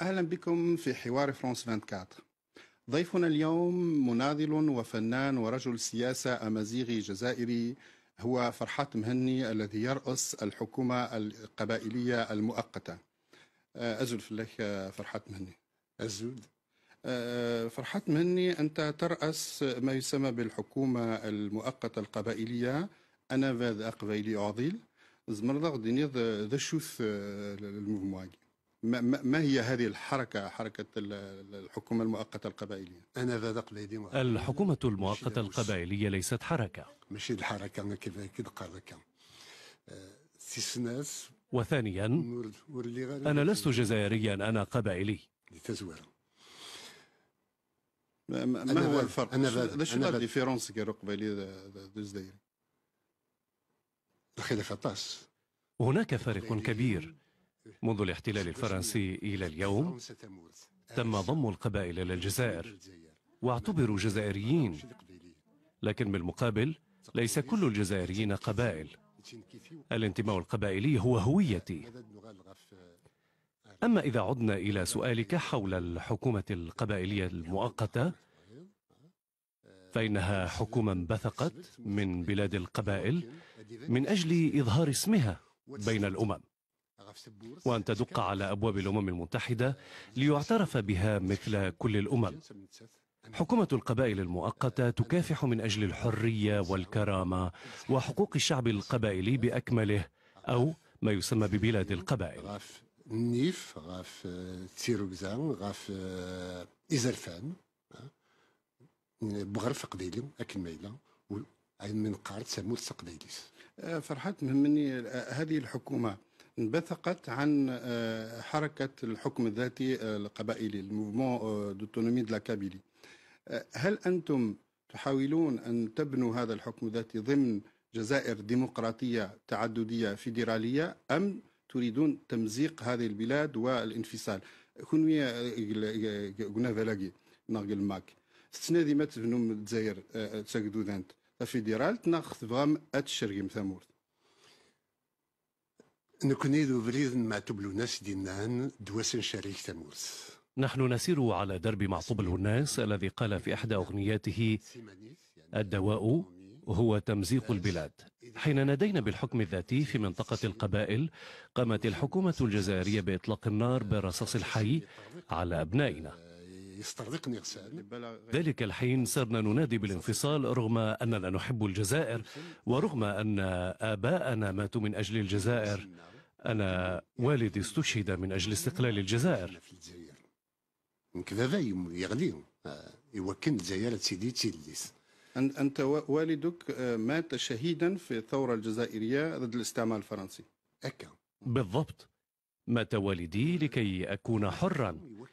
أهلا بكم في حوار فرانس 24 ضيفنا اليوم مناضل وفنان ورجل سياسة أمازيغي جزائري هو فرحات مهني الذي يرأس الحكومة القبائلية المؤقتة آه، في لك آه، فرحات مهني أزود آه، فرحات مهني أنت ترأس ما يسمى بالحكومة المؤقتة القبائلية أنا فاذ أقبيلي أعضيل زمرضغ دينيض ذا الشوث ما هي هذه الحركة حركة الحكومة المؤقتة القبائلية الحكومة المؤقتة القبائلية ليست حركة الحركة آه، وثانيا أنا لست جزائريا أنا قبائلي لتزوير ما هو الفرق؟ ليش لا ديفيرونس كي قبائلي الجزائري؟ هناك فارق كبير منذ الاحتلال الفرنسي إلى اليوم تم ضم القبائل إلى الجزائر واعتبروا جزائريين لكن بالمقابل ليس كل الجزائريين قبائل الانتماء القبائلي هو هويتي أما إذا عدنا إلى سؤالك حول الحكومة القبائلية المؤقتة فإنها حكومة انبثقت من بلاد القبائل من أجل إظهار اسمها بين الأمم وأن تدق على أبواب الأمم المتحدة ليعترف بها مثل كل الأمم حكومة القبائل المؤقتة تكافح من أجل الحرية والكرامة وحقوق الشعب القبائلي بأكمله أو ما يسمى ببلاد القبائل بغرف قبيلي أكن ميلا من قارت سموت فرحت مني هذه الحكومة انبثقت عن آه، حركة الحكم الذاتي آه، القبائلي الموفمون آه، دوتونومي دو كابيلي هل أنتم تحاولون أن تبنوا هذا الحكم الذاتي ضمن جزائر ديمقراطية تعددية فيدرالية أم تريدون تمزيق هذه البلاد والانفصال قلنا غنافالاقي ناقل ماك ستنادي ما تبنوا من الجزائر تساكدو ذانت فيدرال تناخذ فغام اتشرقي مثامورت نكوني بريد ما ناس دينان دواسن شريك تموس نحن نسير على درب معصوب الناس الذي قال في إحدى أغنياته الدواء هو تمزيق البلاد حين نادينا بالحكم الذاتي في منطقة القبائل قامت الحكومة الجزائرية بإطلاق النار بالرصاص الحي على أبنائنا يسترزقني غسان ذلك الحين صرنا ننادي بالانفصال رغم أننا نحب الجزائر ورغم أن آباءنا ماتوا من أجل الجزائر أنا والدي استشهد من أجل استقلال الجزائر كذا يغليهم آه، يوكن الجزائر سيدي تيليس أنت والدك آه، مات شهيدا في الثورة الجزائرية ضد الاستعمار الفرنسي أكا بالضبط مات والدي لكي أكون حرا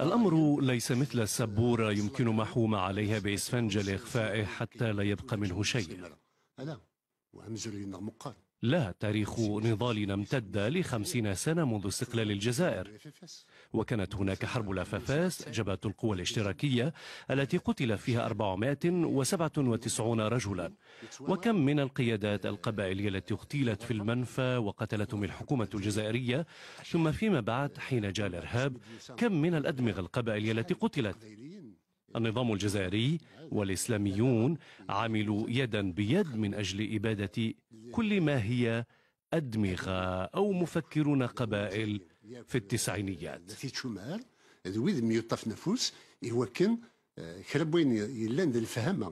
الأمر ليس مثل السبورة يمكن محو ما عليها بإسفنجة لإخفائه حتى لا يبقى منه شيء لا تاريخ نضالنا امتد لخمسين سنة منذ استقلال الجزائر وكانت هناك حرب الأفافاس جبهة القوى الاشتراكية التي قتل فيها 497 رجلا وكم من القيادات القبائلية التي اغتيلت في المنفى وقتلتهم الحكومة الجزائرية ثم فيما بعد حين جاء الإرهاب كم من الأدمغة القبائلية التي قتلت النظام الجزائري والإسلاميون عملوا يدا بيد من أجل إبادة كل ما هي أدمغة أو مفكرون قبائل في التسعينيات ذويد ميوطف نفوس إيه آه، الفهمه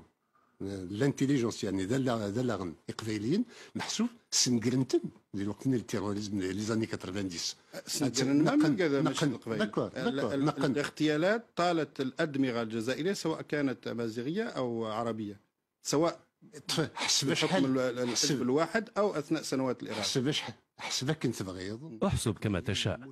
آه، لانتيليجونس يعني ذا ذا غن اقبايليين محسوب سنقرنتن ذي الوقت من التيروريزم لي زاني 90 سنقرن نقن نقن نقن الاغتيالات طالت الادمغه الجزائريه سواء كانت امازيغيه او عربيه سواء طيب، حسب شحال حسب الواحد او اثناء سنوات الاراده حسب حسبك انت بغيض احسب كما تشاء